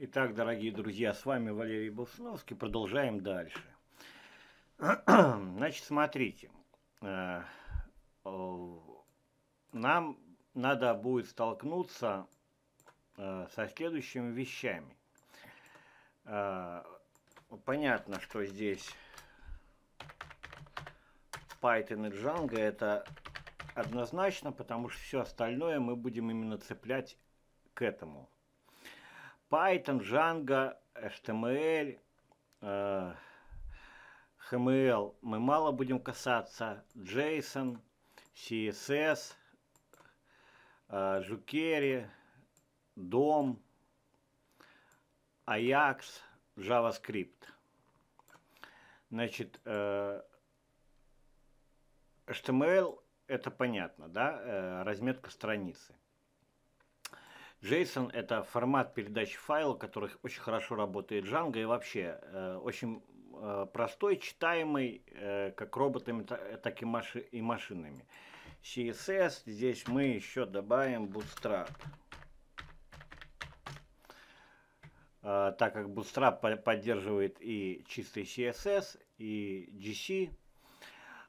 Итак, дорогие друзья, с вами Валерий Болсуновский. Продолжаем дальше. Значит, смотрите. Э, нам надо будет столкнуться э, со следующими вещами. Э, понятно, что здесь Python и Django это однозначно, потому что все остальное мы будем именно цеплять к этому. Python, Django, HTML, э, Мы мало будем касаться JSON, CSS, jQuery, DOM, Ajax, JavaScript. Значит, э, HTML это понятно, да, э, разметка страницы. JSON – это формат передачи файла, который очень хорошо работает Django и вообще э, очень э, простой, читаемый э, как роботами, э, так и, маши и машинами. CSS, здесь мы еще добавим Bootstrap. Э, так как Bootstrap по поддерживает и чистый CSS, и GC,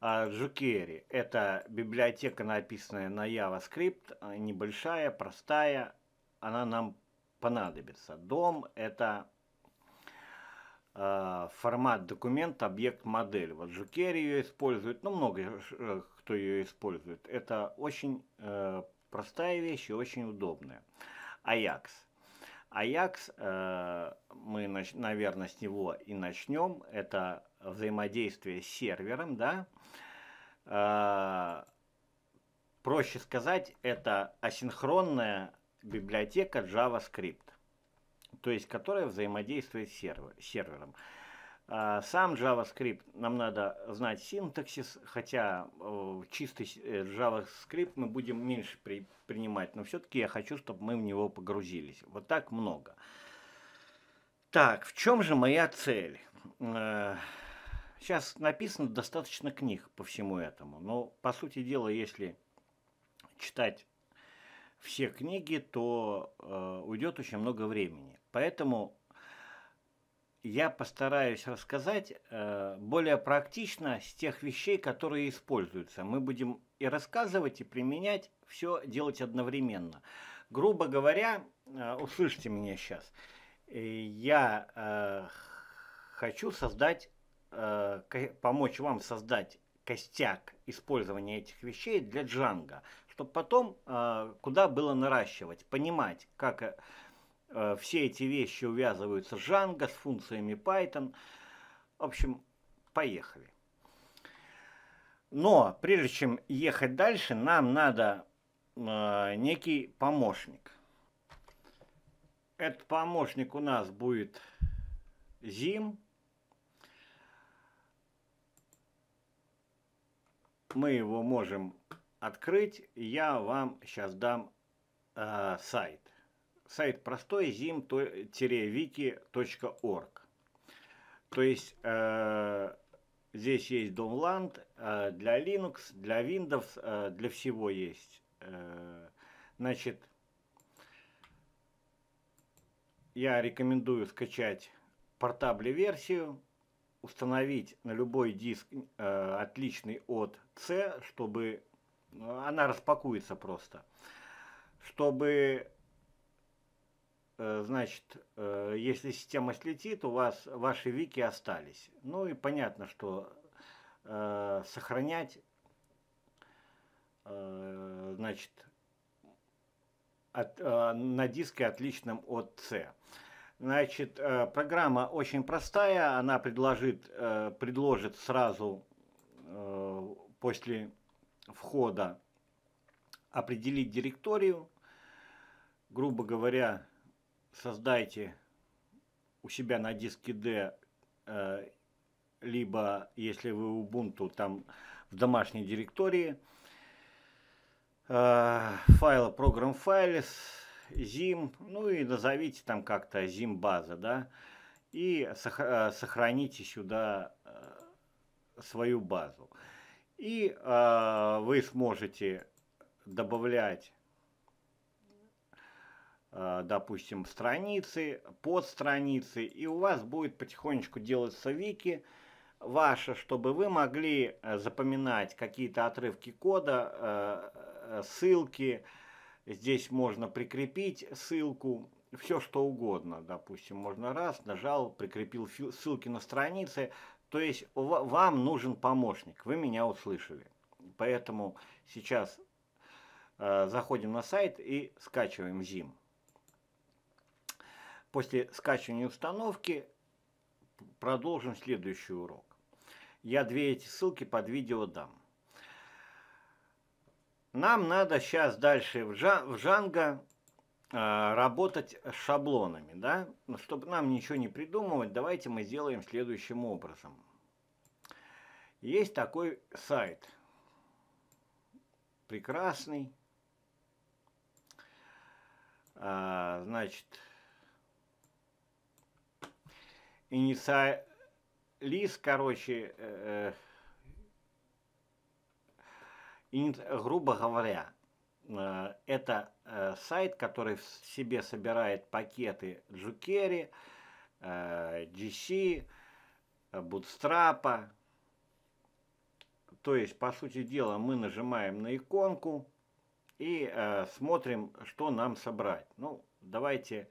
а jQuery Это библиотека, написанная на JavaScript, э, небольшая, простая, она нам понадобится. Дом – это э, формат документ объект, модель. Вот Жукери ее использует, ну много э, кто ее использует. Это очень э, простая вещь и очень удобная. Аякс. Аякс, э, мы, нач, наверное, с него и начнем. Это взаимодействие с сервером, да. Э, проще сказать, это асинхронная библиотека JavaScript, то есть которая взаимодействует с сервером. А, сам JavaScript, нам надо знать синтаксис, хотя э, чистый э, JavaScript мы будем меньше при, принимать, но все-таки я хочу, чтобы мы в него погрузились. Вот так много. Так, в чем же моя цель? Сейчас э, написано достаточно книг по всему этому, но по сути дела, если читать все книги, то э, уйдет очень много времени. Поэтому я постараюсь рассказать э, более практично с тех вещей, которые используются. Мы будем и рассказывать, и применять, все делать одновременно. Грубо говоря, э, услышьте меня сейчас, я э, хочу создать, э, помочь вам создать костяк использования этих вещей для джанга – чтобы потом а, куда было наращивать, понимать, как э, э, все эти вещи увязываются с Django, с функциями Python. В общем, поехали. Но прежде чем ехать дальше, нам надо э, некий помощник. Этот помощник у нас будет Zim. Мы его можем открыть, я вам сейчас дам э, сайт. Сайт простой zim-wiki.org. То есть э, здесь есть Домланд э, для Linux, для Windows, э, для всего есть. Э, значит, я рекомендую скачать портабли версию, установить на любой диск э, отличный от C, чтобы ну, она распакуется просто, чтобы, э, значит, э, если система слетит, у вас ваши вики остались. Ну и понятно, что э, сохранять, э, значит, от, э, на диске отличном от C. Значит, э, программа очень простая, она предложит, предложит сразу после входа определить директорию. Грубо говоря, создайте у себя на диске D, э, либо если вы Ubuntu, там в домашней директории, э, файла program files, zim, ну и назовите там как-то zim база, да, и э, сохраните сюда э, свою базу. И э, вы сможете добавлять, э, допустим, страницы, подстраницы, и у вас будет потихонечку делаться вики ваше, чтобы вы могли э, запоминать какие-то отрывки кода, э, э, ссылки, здесь можно прикрепить ссылку, все что угодно, допустим, можно раз, нажал, прикрепил ссылки на страницы, то есть вам нужен помощник, вы меня услышали. Поэтому сейчас э, заходим на сайт и скачиваем ZIM. После скачивания установки продолжим следующий урок. Я две эти ссылки под видео дам. Нам надо сейчас дальше в, жан Django Э, работать с шаблонами, да? Ну, чтобы нам ничего не придумывать, давайте мы сделаем следующим образом. Есть такой сайт, прекрасный, а, значит, инициализ, короче, э, э ини, грубо говоря, Э, это э, сайт, который в себе собирает пакеты Джукери, э, GC, Bootstrap. То есть, по сути дела, мы нажимаем на иконку и смотрим, что нам собрать. Ну, давайте,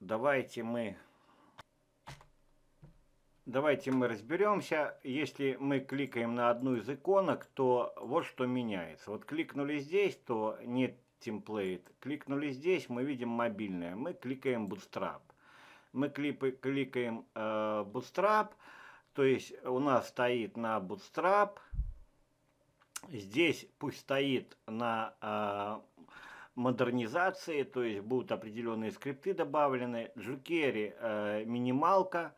давайте мы Давайте мы разберемся. Если мы кликаем на одну из иконок, то вот что меняется. Вот кликнули здесь, то нет темплейт. Кликнули здесь, мы видим мобильное. Мы кликаем Bootstrap. Мы клипы, кликаем э, Bootstrap. То есть у нас стоит на Bootstrap. Здесь пусть стоит на э, модернизации, то есть будут определенные скрипты добавлены. jQuery, э, минималка.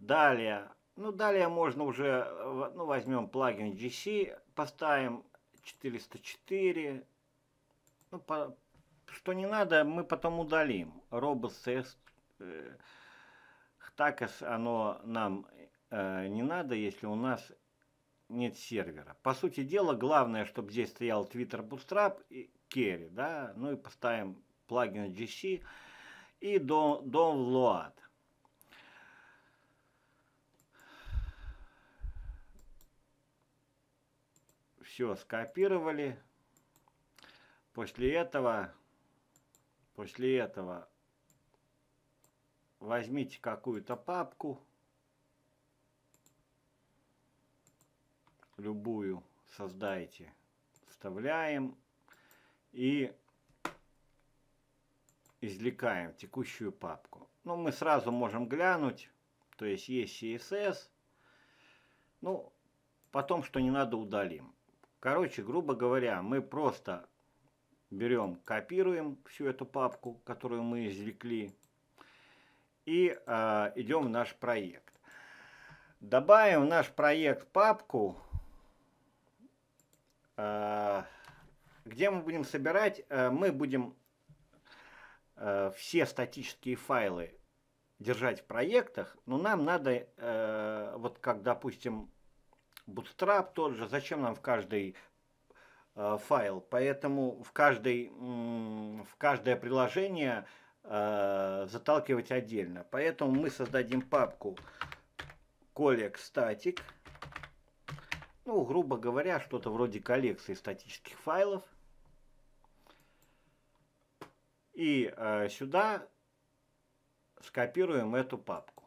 Далее, ну далее можно уже, э, ну возьмем плагин GC, поставим 404. Ну, по, что не надо, мы потом удалим. RobotCS э, Tacos, оно нам э, не надо, если у нас нет сервера. По сути дела, главное, чтобы здесь стоял Twitter Bootstrap и Kerry, да, ну и поставим плагин GC и Dom, Dom Load. все скопировали. После этого, после этого возьмите какую-то папку, любую создайте, вставляем и извлекаем текущую папку. Ну, мы сразу можем глянуть, то есть есть CSS, ну, потом, что не надо, удалим. Короче, грубо говоря, мы просто берем, копируем всю эту папку, которую мы извлекли, и э, идем в наш проект. Добавим в наш проект папку, э, где мы будем собирать, э, мы будем э, все статические файлы держать в проектах, но нам надо, э, вот как, допустим, Bootstrap тот же, зачем нам в каждый э, файл. Поэтому в, каждый, в каждое приложение э, заталкивать отдельно. Поэтому мы создадим папку коллег статик. Ну, грубо говоря, что-то вроде коллекции статических файлов. И э, сюда скопируем эту папку.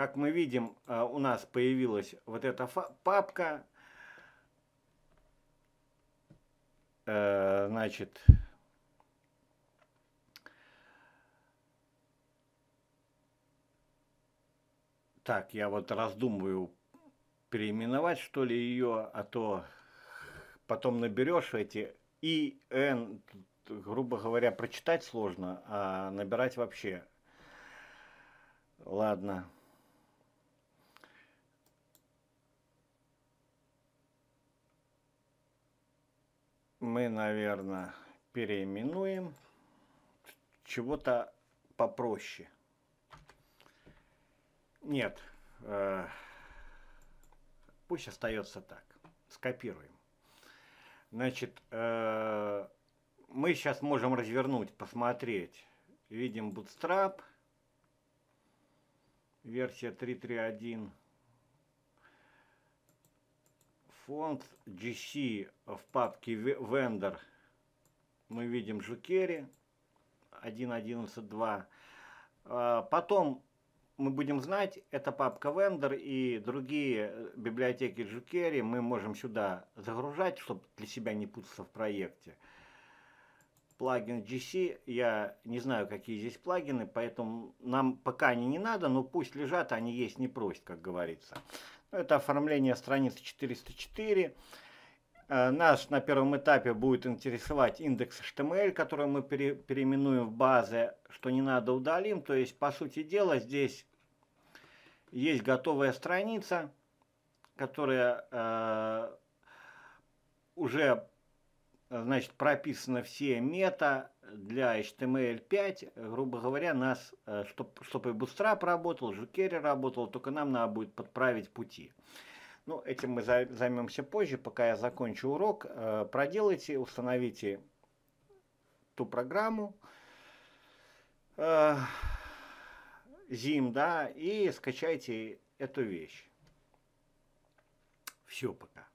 Как мы видим, э, у нас появилась вот эта папка. Э, значит, так, я вот раздумываю, переименовать что ли ее, а то потом наберешь эти и н, грубо говоря, прочитать сложно, а набирать вообще. Ладно. мы, наверное, переименуем чего-то попроще. Нет, э, пусть остается так. Скопируем. Значит, э, мы сейчас можем развернуть, посмотреть. Видим Bootstrap, версия 3.3.1. Фонд GC э, в папке Vendor мы видим Жукери 1.11.2. А, потом мы будем знать, это папка Vendor и другие э, библиотеки Жукери мы можем сюда загружать, чтобы для себя не путаться в проекте. Плагин GC, я не знаю, какие здесь плагины, поэтому нам пока они не надо, но пусть лежат, они есть не просят, как говорится. Это оформление страницы 404. Э, Нас на первом этапе будет интересовать индекс HTML, который мы пере, переименуем в базы, что не надо удалим. То есть, по сути дела, здесь есть готовая страница, которая э, уже значит, прописаны все мета для HTML5, эм грубо говоря, нас, э, чтоб чтобы Bootstrap работал, jQuery работал, только нам надо будет подправить пути. Ну, этим мы займемся позже, пока я закончу урок. Э, проделайте, установите ту программу, э, Zim, да, и скачайте эту вещь. Все пока.